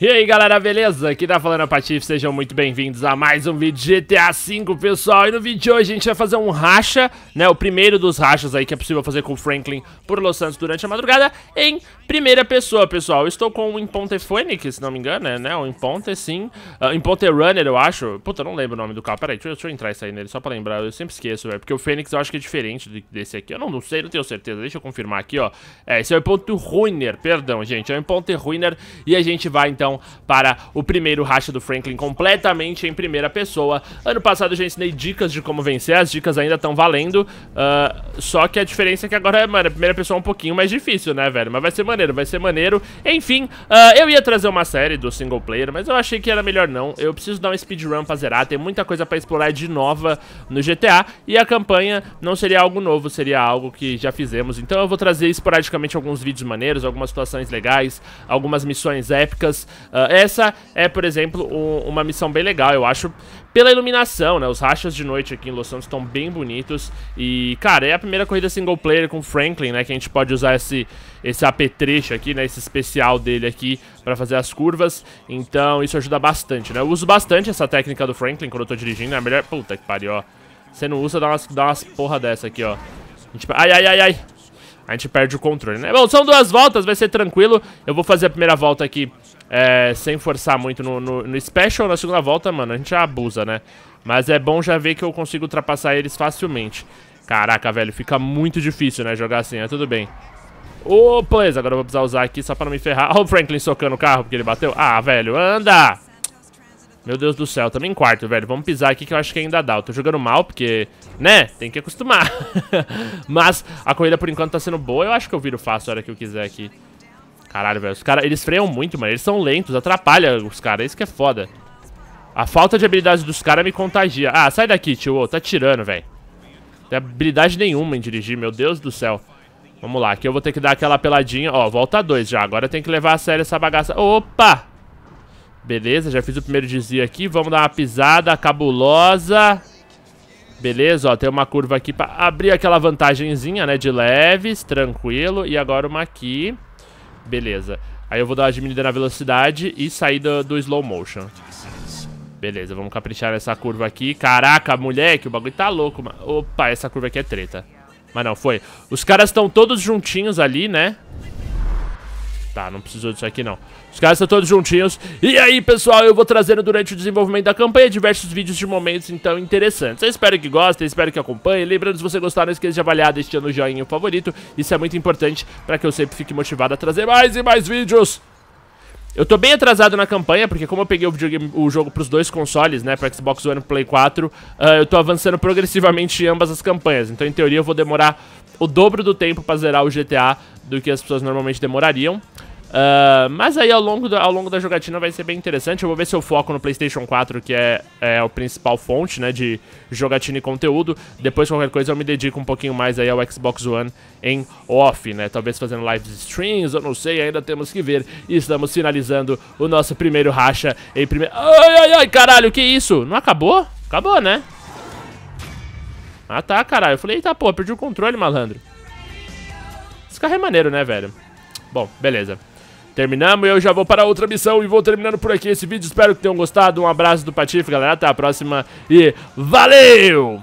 E aí galera, beleza? Aqui tá falando a é Patife, sejam muito bem-vindos a mais um vídeo de GTA V, pessoal E no vídeo de hoje a gente vai fazer um racha, né, o primeiro dos rachas aí que é possível fazer com o Franklin por Los Santos durante a madrugada Em primeira pessoa, pessoal, eu estou com o Imponte Fênix, se não me engano, é, né, o Imponte sim uh, Imponte Runner, eu acho, puta, eu não lembro o nome do carro, peraí, deixa, eu, deixa eu entrar e sair nele só pra lembrar, eu sempre esqueço, velho Porque o Fênix eu acho que é diferente desse aqui, eu não, não sei, não tenho certeza, deixa eu confirmar aqui, ó É, esse é o Imponte Ruiner, perdão, gente, é o Imponte Ruiner e a gente vai então para o primeiro racha do Franklin completamente em primeira pessoa. Ano passado eu já ensinei dicas de como vencer, as dicas ainda estão valendo. Uh, só que a diferença é que agora, mano, a primeira pessoa é um pouquinho mais difícil, né, velho? Mas vai ser maneiro, vai ser maneiro. Enfim, uh, eu ia trazer uma série do single player, mas eu achei que era melhor não. Eu preciso dar um speedrun pra zerar, tem muita coisa pra explorar de nova no GTA. E a campanha não seria algo novo, seria algo que já fizemos. Então eu vou trazer esporadicamente alguns vídeos maneiros, algumas situações legais, algumas missões missões épicas. Uh, essa é, por exemplo, um, uma missão bem legal, eu acho, pela iluminação, né? Os rachas de noite aqui em Los Santos estão bem bonitos. E, cara, é a primeira corrida single player com Franklin, né? Que a gente pode usar esse, esse apetrecho aqui, né? Esse especial dele aqui para fazer as curvas. Então, isso ajuda bastante, né? Eu uso bastante essa técnica do Franklin quando eu tô dirigindo, né? Melhor... Puta que pariu, ó. Você não usa, dá umas, dá umas porra dessa aqui, ó. Gente... Tipo, ai, ai, ai, ai a gente perde o controle, né? Bom, são duas voltas, vai ser tranquilo. Eu vou fazer a primeira volta aqui é, sem forçar muito no, no, no Special. Na segunda volta, mano, a gente já abusa, né? Mas é bom já ver que eu consigo ultrapassar eles facilmente. Caraca, velho, fica muito difícil, né, jogar assim, né? Tudo bem. Ô, oh, agora eu vou precisar usar aqui só pra não me ferrar. Olha o Franklin socando o carro porque ele bateu. Ah, velho, anda! Meu Deus do céu, tamo em quarto, velho. Vamos pisar aqui que eu acho que ainda dá. Eu tô jogando mal porque, né, tem que acostumar. Mas a corrida por enquanto tá sendo boa. Eu acho que eu viro fácil a hora que eu quiser aqui. Caralho, velho. Os caras, eles freiam muito, mano. Eles são lentos, atrapalha os caras. Isso que é foda. A falta de habilidade dos caras me contagia. Ah, sai daqui, tio. Tá tirando, velho. Tem habilidade nenhuma em dirigir, meu Deus do céu. Vamos lá, aqui eu vou ter que dar aquela peladinha. Ó, volta dois já. Agora tem que levar a sério essa bagaça. Opa! Beleza, já fiz o primeiro desvio aqui. Vamos dar uma pisada cabulosa. Beleza, ó, tem uma curva aqui pra abrir aquela vantagenzinha, né, de leves, tranquilo. E agora uma aqui. Beleza. Aí eu vou dar uma diminuída na velocidade e sair do, do slow motion. Beleza, vamos caprichar nessa curva aqui. Caraca, moleque, o bagulho tá louco, mano. Opa, essa curva aqui é treta. Mas não, foi. Os caras estão todos juntinhos ali, né? Tá, não precisou disso aqui não. Os caras estão todos juntinhos. E aí, pessoal, eu vou trazendo durante o desenvolvimento da campanha diversos vídeos de momentos então interessantes. Eu espero que gostem, espero que acompanhem. Lembrando, se você gostar, não esqueça de avaliar, deixando o joinha favorito. Isso é muito importante para que eu sempre fique motivado a trazer mais e mais vídeos. Eu tô bem atrasado na campanha, porque como eu peguei o, videogame, o jogo pros dois consoles, né, pra Xbox One e Play 4, uh, ah, eu tô avançando progressivamente em ambas as campanhas. Então, em teoria, eu vou demorar o dobro do tempo pra zerar o GTA do que as pessoas normalmente demorariam. Uh, mas aí ao longo, do, ao longo da jogatina vai ser bem interessante. Eu vou ver se eu foco no PlayStation 4, que é, é a principal fonte né, de jogatina e conteúdo. Depois, qualquer coisa, eu me dedico um pouquinho mais aí ao Xbox One em off, né? Talvez fazendo live streams, eu não sei, ainda temos que ver. E estamos finalizando o nosso primeiro racha em primeiro. Ai, ai, ai, caralho, que isso? Não acabou? Acabou, né? Ah tá, caralho. Eu falei, eita pô, perdi o controle, malandro. Esse carro é maneiro, né, velho? Bom, beleza. Terminamos e eu já vou para outra missão e vou terminando por aqui esse vídeo. Espero que tenham gostado. Um abraço do Patife, galera. Até a próxima e valeu!